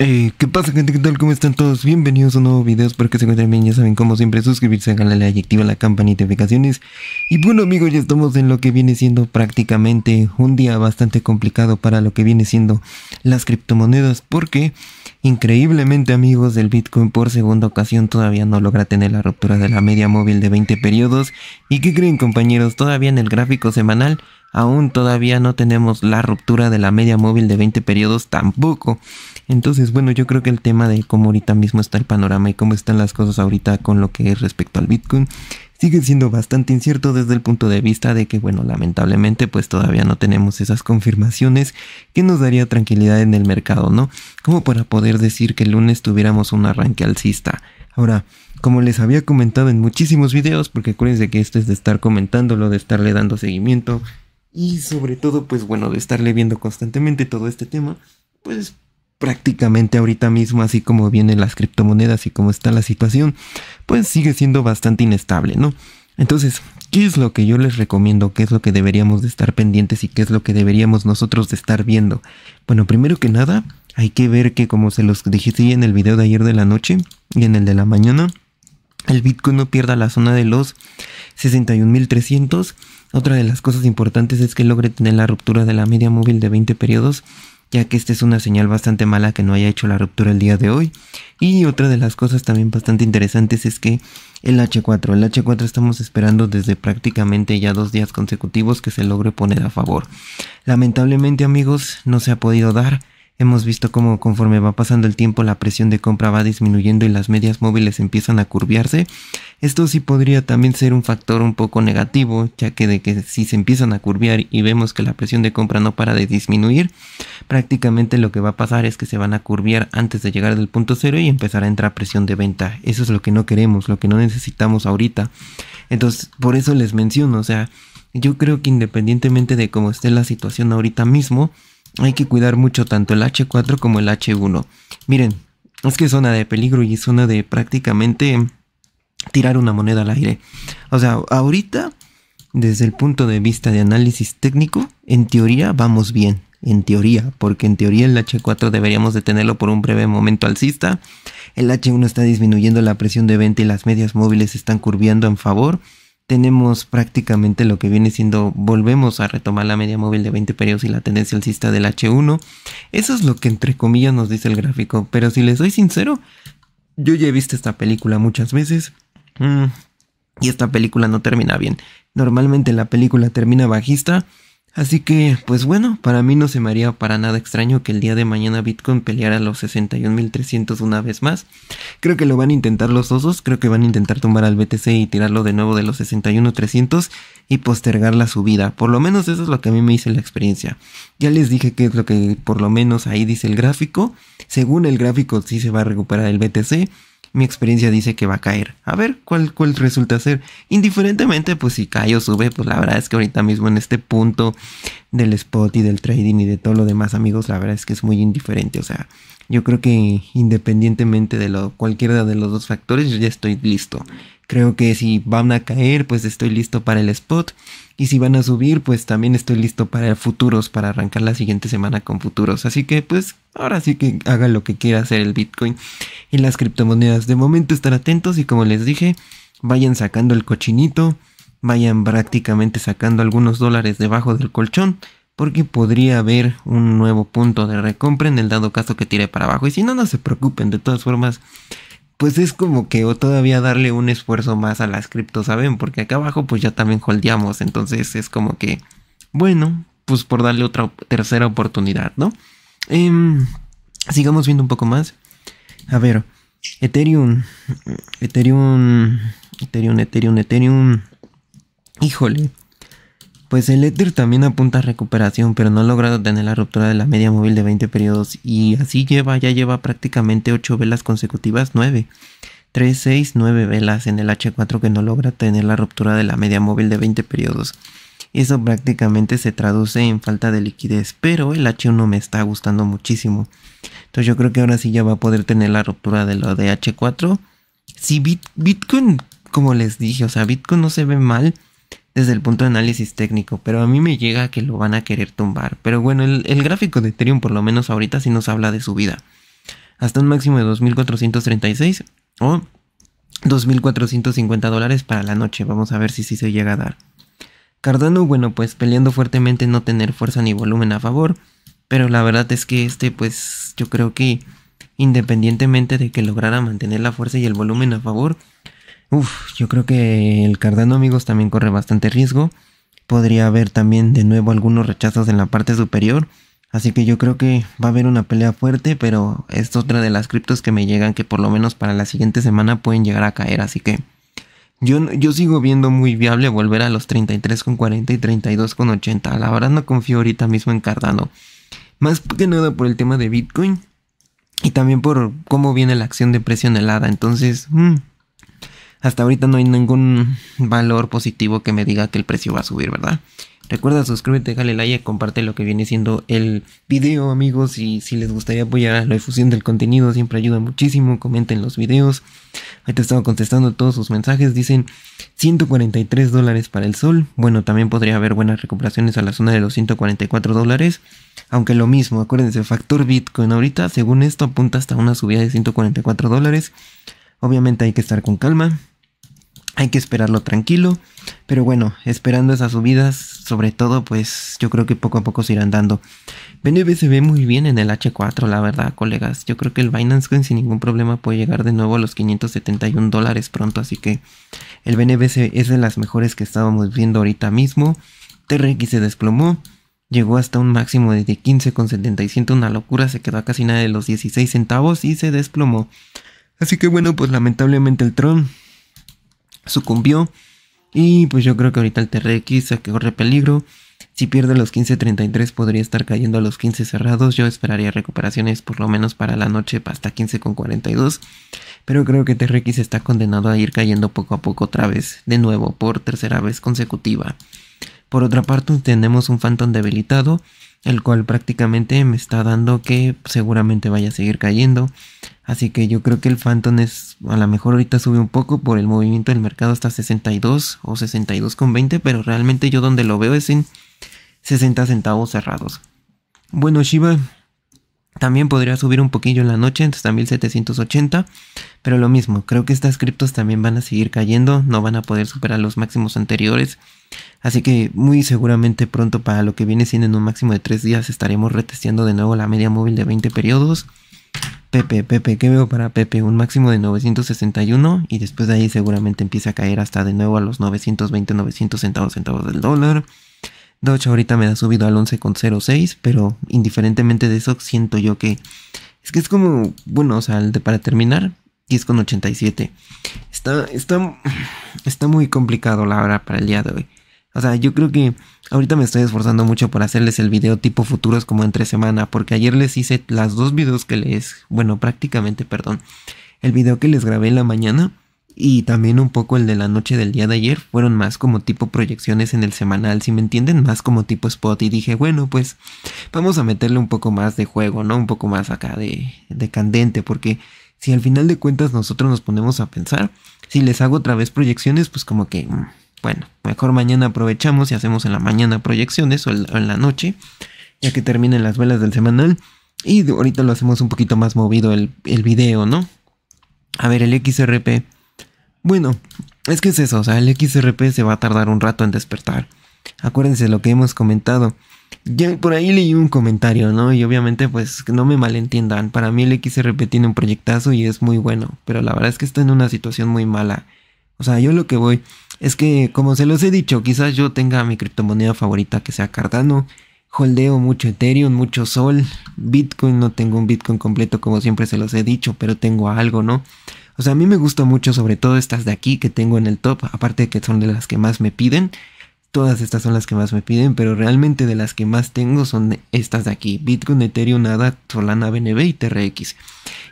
Eh, ¿Qué pasa gente? ¿Qué tal? ¿Cómo están todos? Bienvenidos a un nuevo video, espero que se encuentren bien, ya saben como siempre suscribirse, darle like y activa, la campanita de notificaciones Y bueno amigos, ya estamos en lo que viene siendo prácticamente un día bastante complicado para lo que viene siendo las criptomonedas Porque increíblemente amigos, el Bitcoin por segunda ocasión todavía no logra tener la ruptura de la media móvil de 20 periodos ¿Y qué creen compañeros? Todavía en el gráfico semanal aún todavía no tenemos la ruptura de la media móvil de 20 periodos tampoco. Entonces, bueno, yo creo que el tema de cómo ahorita mismo está el panorama y cómo están las cosas ahorita con lo que es respecto al Bitcoin sigue siendo bastante incierto desde el punto de vista de que, bueno, lamentablemente pues todavía no tenemos esas confirmaciones que nos daría tranquilidad en el mercado, ¿no? Como para poder decir que el lunes tuviéramos un arranque alcista. Ahora, como les había comentado en muchísimos videos, porque acuérdense que esto es de estar comentándolo, de estarle dando seguimiento, y sobre todo, pues bueno, de estarle viendo constantemente todo este tema, pues prácticamente ahorita mismo, así como vienen las criptomonedas y como está la situación, pues sigue siendo bastante inestable, ¿no? Entonces, ¿qué es lo que yo les recomiendo? ¿Qué es lo que deberíamos de estar pendientes y qué es lo que deberíamos nosotros de estar viendo? Bueno, primero que nada, hay que ver que como se los dije en el video de ayer de la noche y en el de la mañana, el Bitcoin no pierda la zona de los 61.300 otra de las cosas importantes es que logre tener la ruptura de la media móvil de 20 periodos, ya que esta es una señal bastante mala que no haya hecho la ruptura el día de hoy. Y otra de las cosas también bastante interesantes es que el H4, el H4 estamos esperando desde prácticamente ya dos días consecutivos que se logre poner a favor. Lamentablemente amigos, no se ha podido dar. Hemos visto cómo conforme va pasando el tiempo la presión de compra va disminuyendo y las medias móviles empiezan a curviarse. Esto sí podría también ser un factor un poco negativo, ya que de que si se empiezan a curviar y vemos que la presión de compra no para de disminuir, prácticamente lo que va a pasar es que se van a curviar antes de llegar del punto cero y empezar a entrar presión de venta. Eso es lo que no queremos, lo que no necesitamos ahorita. Entonces, por eso les menciono, o sea, yo creo que independientemente de cómo esté la situación ahorita mismo, hay que cuidar mucho tanto el H4 como el H1. Miren, es que es zona de peligro y es zona de prácticamente tirar una moneda al aire. O sea, ahorita, desde el punto de vista de análisis técnico, en teoría vamos bien. En teoría, porque en teoría el H4 deberíamos detenerlo por un breve momento alcista. El H1 está disminuyendo la presión de 20... y las medias móviles están curviando en favor. Tenemos prácticamente lo que viene siendo, volvemos a retomar la media móvil de 20 periodos y la tendencia alcista del H1. Eso es lo que entre comillas nos dice el gráfico. Pero si les soy sincero, yo ya he visto esta película muchas veces. Mm. y esta película no termina bien. Normalmente la película termina bajista. Así que, pues bueno, para mí no se me haría para nada extraño que el día de mañana Bitcoin peleara los 61.300 una vez más. Creo que lo van a intentar los osos, creo que van a intentar tumbar al BTC y tirarlo de nuevo de los 61.300 y postergar la subida. Por lo menos eso es lo que a mí me hizo la experiencia. Ya les dije que es lo que por lo menos ahí dice el gráfico. Según el gráfico sí se va a recuperar el BTC mi experiencia dice que va a caer. A ver cuál, cuál resulta ser. Indiferentemente, pues si cae o sube, pues la verdad es que ahorita mismo en este punto del spot y del trading y de todo lo demás, amigos, la verdad es que es muy indiferente. O sea, yo creo que independientemente de lo, cualquiera de los dos factores, yo ya estoy listo. Creo que si van a caer, pues estoy listo para el spot. Y si van a subir, pues también estoy listo para futuros, para arrancar la siguiente semana con futuros. Así que pues ahora sí que haga lo que quiera hacer el Bitcoin y las criptomonedas. De momento estar atentos y como les dije, vayan sacando el cochinito, vayan prácticamente sacando algunos dólares debajo del colchón porque podría haber un nuevo punto de recompra en el dado caso que tire para abajo. Y si no, no se preocupen, de todas formas, pues es como que o todavía darle un esfuerzo más a las cripto, ¿saben? Porque acá abajo pues ya también holdeamos, entonces es como que, bueno, pues por darle otra tercera oportunidad, ¿no? Em, sigamos viendo un poco más. A ver, Ethereum, Ethereum, Ethereum, Ethereum, Ethereum. Híjole, pues el Ether también apunta a recuperación, pero no ha logrado tener la ruptura de la media móvil de 20 periodos y así lleva, ya lleva prácticamente 8 velas consecutivas, 9. 3, 6, 9 velas en el H4 que no logra tener la ruptura de la media móvil de 20 periodos. Eso prácticamente se traduce en falta de liquidez, pero el H1 me está gustando muchísimo. Entonces yo creo que ahora sí ya va a poder tener la ruptura de lo de H4. Si Bitcoin, como les dije, o sea, Bitcoin no se ve mal desde el punto de análisis técnico, pero a mí me llega que lo van a querer tumbar. Pero bueno, el, gráfico de Ethereum por lo menos ahorita sí nos habla de su vida. Hasta un máximo de 2.436 o 2.450 dólares para la noche. Vamos a ver si sí se llega a dar. Cardano, bueno, pues peleando fuertemente no tener fuerza ni volumen a favor. Pero la verdad es que este, pues yo creo que independientemente de que lograra mantener la fuerza y el volumen a favor, Uf, yo creo que el Cardano amigos también corre bastante riesgo. Podría haber también de nuevo algunos rechazos en la parte superior. Así que yo creo que va a haber una pelea fuerte, pero es otra de las criptos que me llegan que por lo menos para la siguiente semana pueden llegar a caer. Así que yo, yo sigo viendo muy viable volver a los 33,40 y 32,80. La verdad no confío ahorita mismo en Cardano. Más que nada por el tema de Bitcoin y también por cómo viene la acción de presión helada. Entonces, mm, hasta ahorita no hay ningún valor positivo que me diga que el precio va a subir, ¿verdad? Recuerda suscríbete, dale like, comparte lo que viene siendo el video, amigos. Y si les gustaría apoyar la difusión del contenido, siempre ayuda muchísimo. Comenten los videos. Ahí te estaba contestando todos sus mensajes. Dicen 143 dólares para el sol. Bueno, también podría haber buenas recuperaciones a la zona de los 144 dólares. Aunque lo mismo, acuérdense, factor Bitcoin ahorita, según esto, apunta hasta una subida de 144 dólares. Obviamente hay que estar con calma. Hay que esperarlo tranquilo, pero bueno, esperando esas subidas, sobre todo, pues yo creo que poco a poco se irán dando. BNB se ve muy bien en el H4, la verdad, colegas. Yo creo que el Binance Coin sin ningún problema puede llegar de nuevo a los 571 dólares pronto, así que el BNB es de las mejores que estábamos viendo ahorita mismo. TRX se desplomó, llegó hasta un máximo de 15,77. una locura, se quedó a casi nada de los 16 centavos y se desplomó. Así que bueno, pues lamentablemente el Tron sucumbió. Y pues yo creo que ahorita el TRX se corre peligro. Si pierde los 15.33 podría estar cayendo a los 15 cerrados. Yo esperaría recuperaciones por lo menos para la noche hasta 15.42. Pero creo que TRX está condenado a ir cayendo poco a poco otra vez. De nuevo, por tercera vez consecutiva. Por otra parte, tenemos un Phantom debilitado el cual prácticamente me está dando que seguramente vaya a seguir cayendo. Así que yo creo que el Phantom es, a lo mejor ahorita sube un poco por el movimiento del mercado hasta 62 o 62,20, pero realmente yo donde lo veo es en 60 centavos cerrados. Bueno, Shiba, también podría subir un poquillo en la noche, hasta 1780, pero lo mismo, creo que estas criptos también van a seguir cayendo, no van a poder superar los máximos anteriores, así que muy seguramente pronto para lo que viene siendo en un máximo de 3 días estaremos retesteando de nuevo la media móvil de 20 periodos. Pepe, Pepe, ¿qué veo para Pepe? Un máximo de 961 y después de ahí seguramente empieza a caer hasta de nuevo a los 920, 900 centavos centavos del dólar. Doge ahorita me ha subido al 11,06, pero indiferentemente de eso siento yo que es que es como, bueno, o sea, de para terminar 10,87. Está está está muy complicado la hora para el día de hoy. O sea, yo creo que ahorita me estoy esforzando mucho por hacerles el video tipo futuros como entre semana, porque ayer les hice las dos videos que les, bueno, prácticamente, perdón, el video que les grabé en la mañana y también un poco el de la noche del día de ayer fueron más como tipo proyecciones en el semanal, si me entienden, más como tipo spot y dije, bueno, pues vamos a meterle un poco más de juego, ¿no? Un poco más acá de, de candente, porque si al final de cuentas nosotros nos ponemos a pensar, si les hago otra vez proyecciones, pues como que, mm, bueno, mejor mañana aprovechamos y hacemos en la mañana proyecciones o en la noche, ya que terminen las velas del semanal. Y ahorita lo hacemos un poquito más movido el, el video, ¿no? A ver, el XRP bueno, es que es eso, o sea, el XRP se va a tardar un rato en despertar. Acuérdense lo que hemos comentado. Ya por ahí leí un comentario, ¿no? Y obviamente, pues no me malentiendan. Para mí el XRP tiene un proyectazo y es muy bueno. Pero la verdad es que está en una situación muy mala. O sea, yo lo que voy es que, como se los he dicho, quizás yo tenga mi criptomoneda favorita que sea Cardano. Holdeo mucho Ethereum, mucho Sol. Bitcoin, no tengo un Bitcoin completo como siempre se los he dicho, pero tengo algo, ¿no? O sea, a mí me gusta mucho, sobre todo estas de aquí que tengo en el top, aparte de que son de las que más me piden. Todas estas son las que más me piden, pero realmente de las que más tengo son estas de aquí. Bitcoin, Ethereum, nada Solana, BNB y TRX.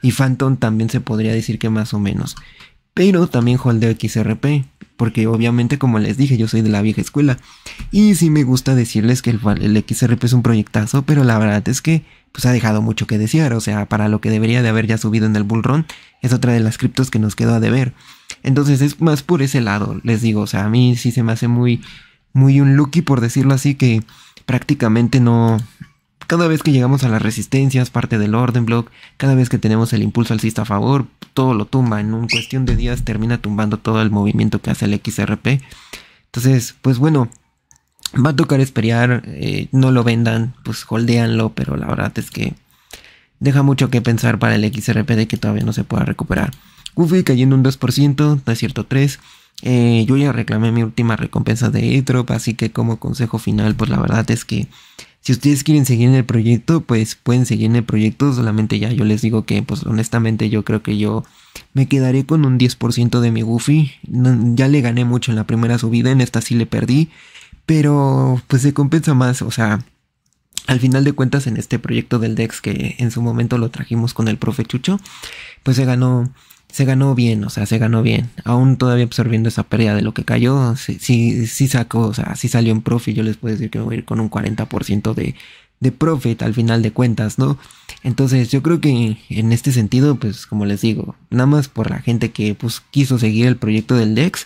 Y Phantom también se podría decir que más o menos. Pero también holdeo XRP porque obviamente como les dije yo soy de la vieja escuela y sí me gusta decirles que el, el XRP es un proyectazo, pero la verdad es que pues ha dejado mucho que desear, o sea, para lo que debería de haber ya subido en el bull es otra de las criptos que nos quedó a deber. Entonces es más por ese lado, les digo, o sea, a mí sí se me hace muy muy un lucky por decirlo así que prácticamente no cada vez que llegamos a las resistencias, parte del orden block, cada vez que tenemos el impulso alcista a favor, todo lo tumba. En un cuestión de días termina tumbando todo el movimiento que hace el XRP. Entonces, pues bueno, va a tocar esperar. Eh, no lo vendan, pues holdeanlo, pero la verdad es que deja mucho que pensar para el XRP de que todavía no se pueda recuperar. Goofy cayendo un 2%, no es cierto 3%. Eh, yo ya reclamé mi última recompensa de Airdrop, así que como consejo final, pues la verdad es que si ustedes quieren seguir en el proyecto, pues pueden seguir en el proyecto. Solamente ya yo les digo que, pues honestamente, yo creo que yo me quedaré con un 10% de mi Goofy. ya le gané mucho en la primera subida, en esta sí le perdí. Pero pues se compensa más, o sea, al final de cuentas en este proyecto del Dex que en su momento lo trajimos con el profe Chucho, pues se ganó se ganó bien, o sea, se ganó bien. Aún todavía absorbiendo esa pérdida de lo que cayó, sí, sí, sacó, o sea, sí salió en profit. Yo les puedo decir que voy a ir con un 40% de, de profit al final de cuentas, ¿no? Entonces yo creo que en este sentido, pues como les digo, nada más por la gente que pues quiso seguir el proyecto del DEX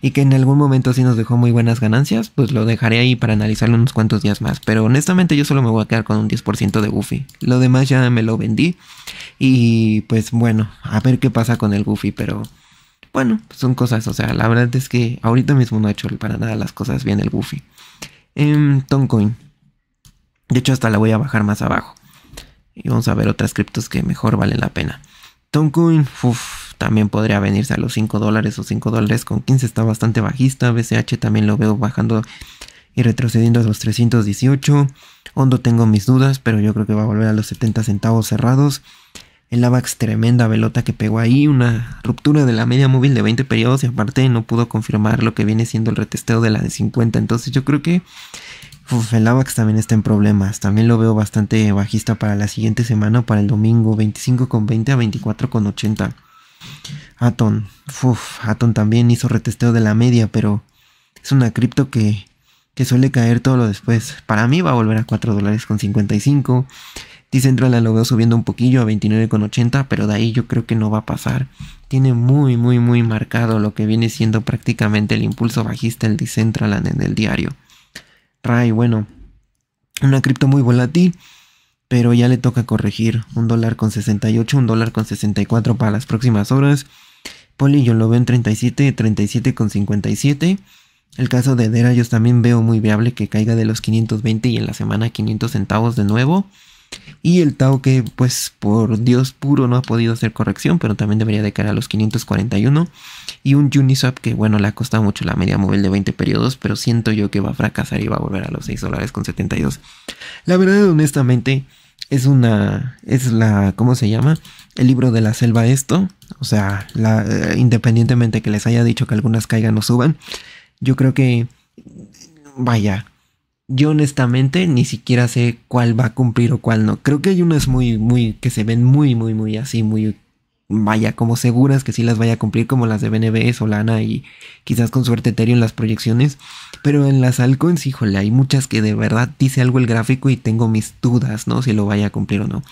y que en algún momento sí nos dejó muy buenas ganancias, pues lo dejaré ahí para analizarlo unos cuantos días más. Pero honestamente yo solo me voy a quedar con un 10% de Goofy. Lo demás ya me lo vendí y pues bueno, a ver qué pasa con el Goofy, pero bueno, son cosas, o sea, la verdad es que ahorita mismo no ha hecho para nada las cosas bien el Goofy. en em, Toncoin. De hecho hasta la voy a bajar más abajo. Y vamos a ver otras criptos que mejor valen la pena. Toncoin, uff, también podría venirse a los 5 dólares o 5 dólares con 15 está bastante bajista. BCH también lo veo bajando y retrocediendo a los 318. Hondo tengo mis dudas, pero yo creo que va a volver a los 70 centavos cerrados. El AVAX tremenda velota que pegó ahí, una ruptura de la media móvil de 20 periodos y aparte no pudo confirmar lo que viene siendo el retesteo de la de 50. Entonces yo creo que uf, el AVAX también está en problemas. También lo veo bastante bajista para la siguiente semana, para el domingo con 25,20 a 24,80. Atom, Uf, también hizo retesteo de la media, pero es una cripto que, suele caer todo lo después. Para mí va a volver a 4 dólares con 55. lo veo subiendo un poquillo a 29,80, pero de ahí yo creo que no va a pasar. Tiene muy, muy, muy marcado lo que viene siendo prácticamente el impulso bajista del Decentraland en el diario. Ray, bueno, una cripto muy volátil pero ya le toca corregir un dólar con 68, un dólar con 64 para las próximas horas. Poli yo lo veo en 37, 37 con 57. El caso de Dera yo también veo muy viable que caiga de los 520 y en la semana 500 centavos de nuevo. Y el Tao que pues por Dios puro no ha podido hacer corrección, pero también debería de caer a los 541. Y un Uniswap que bueno, le ha costado mucho la media móvil de 20 periodos, pero siento yo que va a fracasar y va a volver a los 6 dólares con 72. La verdad, honestamente, es una, es la, ¿cómo se llama? El libro de la selva esto. O sea, la, eh, independientemente que les haya dicho que algunas caigan o suban, yo creo que, vaya, yo honestamente ni siquiera sé cuál va a cumplir o cuál no. Creo que hay unas muy, muy, que se ven muy, muy, muy así, muy, vaya, como seguras que sí las vaya a cumplir, como las de BNB, Solana y quizás con suerte Ethereum las proyecciones. Pero en las altcoins, híjole, hay muchas que de verdad dice algo el gráfico y tengo mis dudas, ¿no? Si lo vaya a cumplir o no.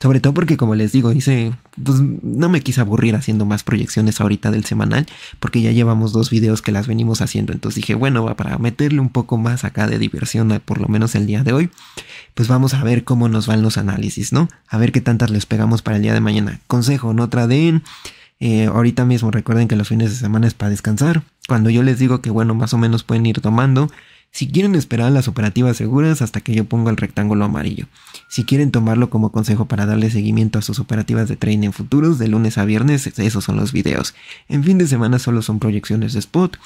Sobre todo porque, como les digo, hice, pues, no me quise aburrir haciendo más proyecciones ahorita del semanal, porque ya llevamos dos videos que las venimos haciendo. Entonces dije, bueno, para meterle un poco más acá de diversión, por lo menos el día de hoy, pues vamos a ver cómo nos van los análisis, ¿no? A ver qué tantas les pegamos para el día de mañana. Consejo, no traden. Eh, ahorita mismo recuerden que los fines de semana es para descansar. Cuando yo les digo que, bueno, más o menos pueden ir tomando, si quieren esperar las operativas seguras hasta que yo ponga el rectángulo amarillo. Si quieren tomarlo como consejo para darle seguimiento a sus operativas de trading en futuros, de lunes a viernes, esos son los videos. En fin de semana solo son proyecciones de spot,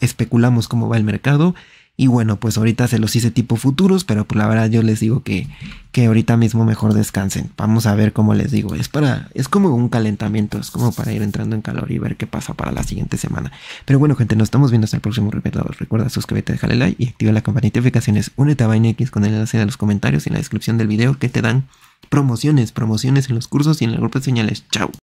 especulamos cómo va el mercado y bueno, pues ahorita se los hice tipo futuros, pero por pues la verdad yo les digo que, que ahorita mismo mejor descansen. Vamos a ver cómo les digo. Es para, es como un calentamiento, es como para ir entrando en calor y ver qué pasa para la siguiente semana. Pero bueno, gente, nos estamos viendo hasta el próximo repetidor. Recuerda suscríbete, déjale like y activa la campanita de notificaciones. Únete a X con el enlace de los comentarios y en la descripción del video que te dan promociones, promociones en los cursos y en el grupo de señales. Chao.